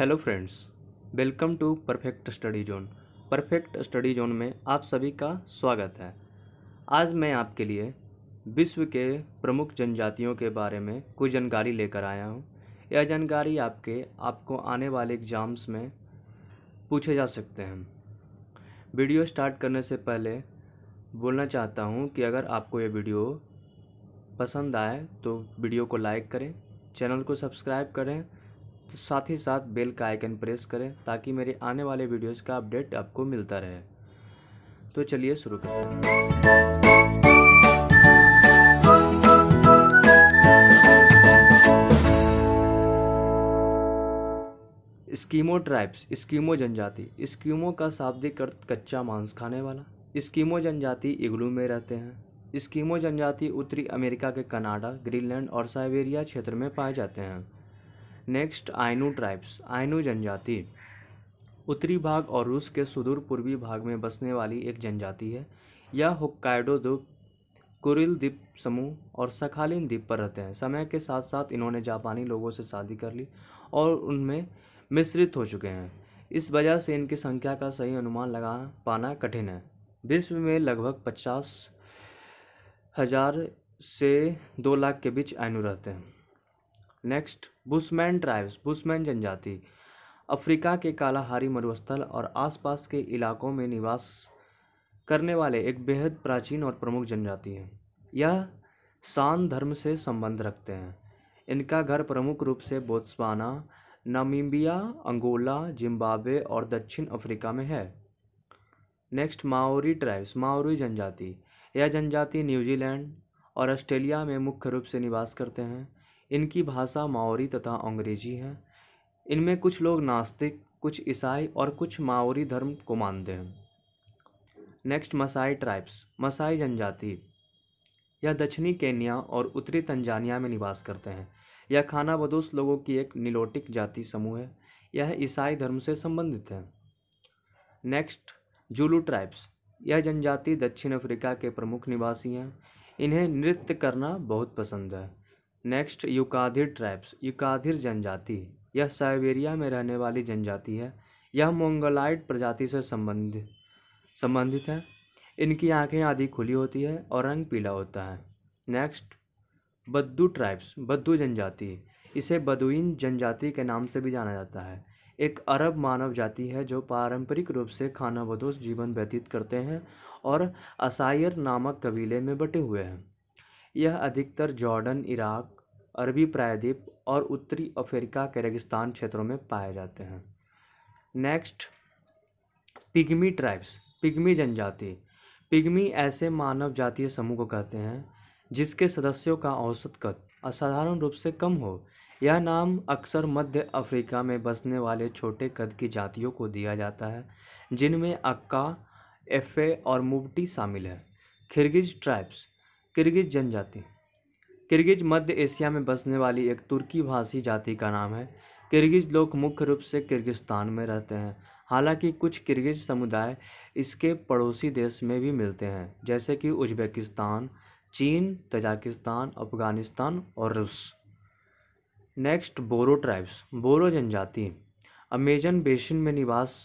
hello friends welcome to perfect study zone परफेक्ट study जोन में आप सभी का स्वागत है आज मैं आपके लिए विश्व के प्रमुख जनजातियों के बारे में कुछ जानकारी लेकर आया हूँ यह जानकारी आपके आपको आने वाले एग्ज़ाम्स में पूछे जा सकते हैं वीडियो स्टार्ट करने से पहले बोलना चाहता हूँ कि अगर आपको ये वीडियो पसंद आए तो वीडियो को लाइक करें चैनल को सब्सक्राइब करें तो साथ ही साथ बेल का आइकन प्रेस करें ताकि मेरे आने वाले वीडियोस का अपडेट आपको मिलता रहे तो चलिए शुरू करें स्कीमो ट्राइब्स स्कीमो जनजाति स्कीमो का शाब्दिक अर्थ कच्चा मांस खाने वाला स्कीमो जनजाति इग्लू में रहते हैं स्कीमो जनजाति उत्तरी अमेरिका के कनाडा ग्रीनलैंड और साइबेरिया क्षेत्र में पाए जाते हैं नेक्स्ट आइनू ट्राइब्स आइनू जनजाति उत्तरी भाग और रूस के सुदूर पूर्वी भाग में बसने वाली एक जनजाति है यह होक्काइडो द्वीप कुरिल द्वीप समूह और सखालिन द्वीप पर रहते हैं समय के साथ साथ इन्होंने जापानी लोगों से शादी कर ली और उनमें मिश्रित हो चुके हैं इस वजह से इनकी संख्या का सही अनुमान लगा पाना कठिन है विश्व में लगभग पचास हज़ार से दो लाख के बीच आइनू रहते हैं नेक्स्ट बुशमैन ट्राइब्स बुशमैन जनजाति अफ्रीका के कालाहारी मरुस्थल और आसपास के इलाकों में निवास करने वाले एक बेहद प्राचीन और प्रमुख जनजाति हैं यह शान धर्म से संबंध रखते हैं इनका घर प्रमुख रूप से बोत्सवाना नामीबिया अंगोला जिम्बाब्वे और दक्षिण अफ्रीका में है नेक्स्ट माओरी ट्राइब्स माओरी जनजाति यह जनजाति न्यूजीलैंड और ऑस्ट्रेलिया में मुख्य रूप से निवास करते हैं इनकी भाषा माओरी तथा अंग्रेजी है इनमें कुछ लोग नास्तिक कुछ ईसाई और कुछ माओरी धर्म को मानते हैं नेक्स्ट मसाई ट्राइब्स मसाई जनजाति यह दक्षिणी केन्या और उत्तरी तंजानिया में निवास करते हैं यह खाना बदोश लोगों की एक निलोटिक जाति समूह है यह ईसाई धर्म से संबंधित है नेक्स्ट जुलू ट्राइब्स यह जनजाति दक्षिण अफ्रीका के प्रमुख निवासी हैं इन्हें नृत्य करना बहुत पसंद है नेक्स्ट युकाधिर ट्राइब्स युकाधिर जनजाति यह साइबेरिया में रहने वाली जनजाति है यह मंगोलाइड प्रजाति से संबंधित संबंधित है इनकी आँखें आधी खुली होती है और रंग पीला होता है नेक्स्ट बद्दू ट्राइब्स बद्दू जनजाति इसे बदुइन जनजाति के नाम से भी जाना जाता है एक अरब मानव जाति है जो पारंपरिक रूप से खानाबदोश जीवन व्यतीत करते हैं और असायर नामक कबीले में बटे हुए हैं यह अधिकतर जॉर्डन इराक अरबी प्रायद्वीप और उत्तरी अफ्रीका के रेगिस्तान क्षेत्रों में पाए जाते हैं नेक्स्ट पिग्मी ट्राइब्स पिग्मी जनजाति पिग्मी ऐसे मानव जातीय समूह को कहते हैं जिसके सदस्यों का औसत कद असाधारण रूप से कम हो यह नाम अक्सर मध्य अफ्रीका में बसने वाले छोटे कद की जातियों को दिया जाता है जिनमें अक्का एफ़े और मुबटी शामिल है खिरगिज ट्राइब्स किर्गिज जनजाति किर्गिज मध्य एशिया में बसने वाली एक तुर्की भाषी जाति का नाम है किर्गिज लोग मुख्य रूप से किर्गिस्तान में रहते हैं हालांकि कुछ किर्गिज समुदाय इसके पड़ोसी देश में भी मिलते हैं जैसे कि उज्बेकिस्तान चीन तजाकिस्तान अफगानिस्तान और रूस नेक्स्ट बोरो ट्राइब्स बोरो जनजाति अमेजन बेसिन में निवास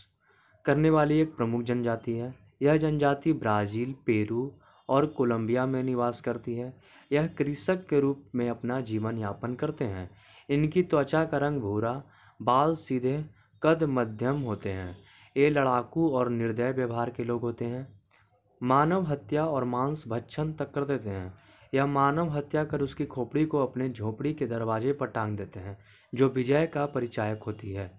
करने वाली एक प्रमुख जनजाति है यह जनजाति ब्राज़ील पेरू और कोलंबिया में निवास करती है यह कृषक के रूप में अपना जीवन यापन करते हैं इनकी त्वचा का रंग भूरा बाल सीधे कद मध्यम होते हैं ये लड़ाकू और निर्दय व्यवहार के लोग होते हैं मानव हत्या और मांस भक्षण तक कर देते हैं यह मानव हत्या कर उसकी खोपड़ी को अपने झोपड़ी के दरवाजे पर टांग देते हैं जो विजय का परिचायक होती है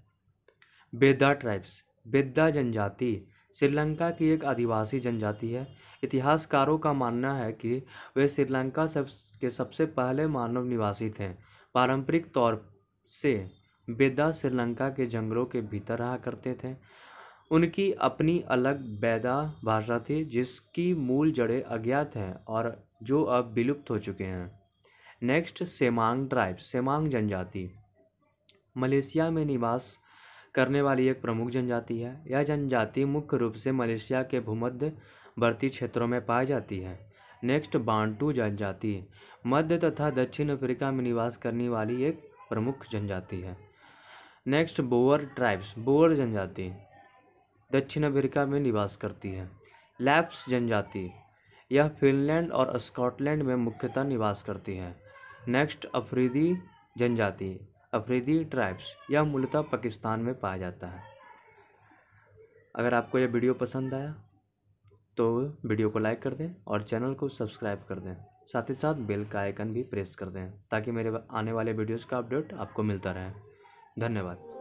बेदा ट्राइब्स बेदा जनजाति श्रीलंका की एक आदिवासी जनजाति है इतिहासकारों का मानना है कि वे श्रीलंका सब के सबसे पहले मानव निवासी थे पारंपरिक तौर से बेदा श्रीलंका के जंगलों के भीतर रहा करते थे उनकी अपनी अलग बेदा भाषा थी जिसकी मूल जड़ें अज्ञात हैं और जो अब विलुप्त हो चुके हैं नेक्स्ट सेमांग ट्राइब सेमांग जनजाति मलेशिया में निवास करने वाली एक प्रमुख जनजाति है यह जनजाति मुख्य रूप से मलेशिया के भूमध्यवर्ती क्षेत्रों में पाई जाती है नेक्स्ट बांटू जनजाति मध्य तथा दक्षिण अफ्रीका में निवास करने वाली एक प्रमुख जनजाति है नेक्स्ट बोअर ट्राइब्स बोअर जनजाति दक्षिण अफ्रीका में निवास करती है लैप्स जनजाति यह फिनलैंड और स्कॉटलैंड में मुख्यतः निवास करती है नेक्स्ट अफ्रीदी जनजाति अफरीदी ट्राइब्स या मूलतः पाकिस्तान में पाया जाता है अगर आपको यह वीडियो पसंद आया तो वीडियो को लाइक कर दें और चैनल को सब्सक्राइब कर दें साथ ही साथ बेल का आइकन भी प्रेस कर दें ताकि मेरे आने वाले वीडियोस का अपडेट आपको मिलता रहे धन्यवाद